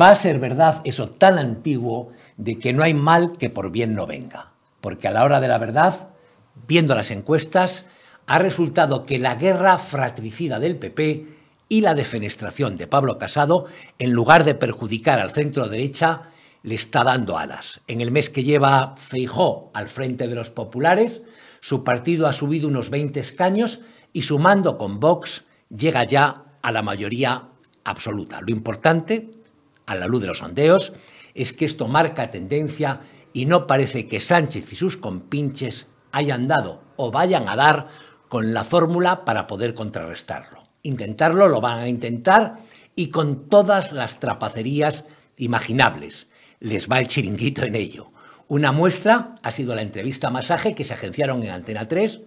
Va a ser verdad eso tan antiguo de que no hay mal que por bien no venga. Porque a la hora de la verdad, viendo las encuestas, ha resultado que la guerra fratricida del PP y la defenestración de Pablo Casado, en lugar de perjudicar al centro derecha, le está dando alas. En el mes que lleva Feijó al frente de los populares, su partido ha subido unos 20 escaños y sumando con Vox llega ya a la mayoría absoluta. Lo importante a la luz de los sondeos, es que esto marca tendencia y no parece que Sánchez y sus compinches hayan dado o vayan a dar con la fórmula para poder contrarrestarlo. Intentarlo lo van a intentar y con todas las trapacerías imaginables. Les va el chiringuito en ello. Una muestra ha sido la entrevista masaje que se agenciaron en Antena 3,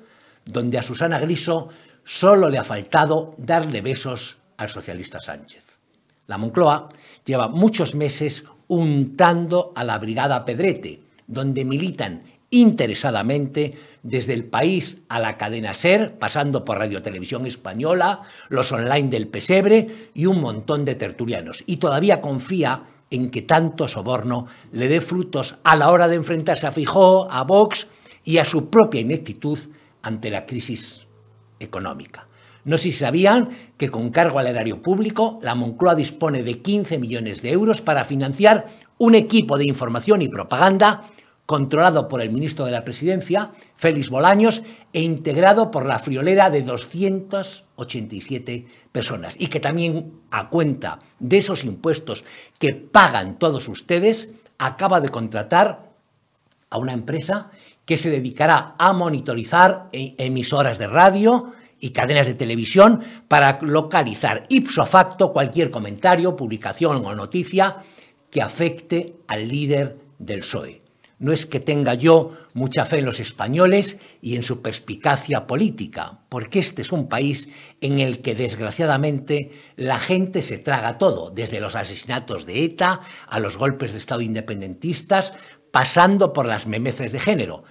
donde a Susana Griso solo le ha faltado darle besos al socialista Sánchez. La Moncloa lleva muchos meses untando a la Brigada Pedrete, donde militan interesadamente desde el país a la cadena SER, pasando por Radio Televisión Española, los online del Pesebre y un montón de tertulianos. Y todavía confía en que tanto soborno le dé frutos a la hora de enfrentarse a Fijó, a Vox y a su propia ineptitud ante la crisis económica. No sé si sabían que con cargo al erario público, la Moncloa dispone de 15 millones de euros para financiar un equipo de información y propaganda controlado por el ministro de la Presidencia, Félix Bolaños, e integrado por la friolera de 287 personas. Y que también, a cuenta de esos impuestos que pagan todos ustedes, acaba de contratar a una empresa que se dedicará a monitorizar e- emisoras de radio, y cadenas de televisión para localizar ipso facto cualquier comentario, publicación o noticia que afecte al líder del PSOE. No es que tenga yo mucha fe en los españoles y en su perspicacia política, porque este es un país en el que desgraciadamente la gente se traga todo, desde los asesinatos de ETA a los golpes de Estado independentistas, pasando por las memeces de género.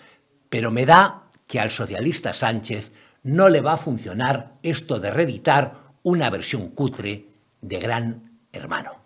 Pero me da que al socialista Sánchez no le va a funcionar esto de reeditar una versión cutre de Gran Hermano.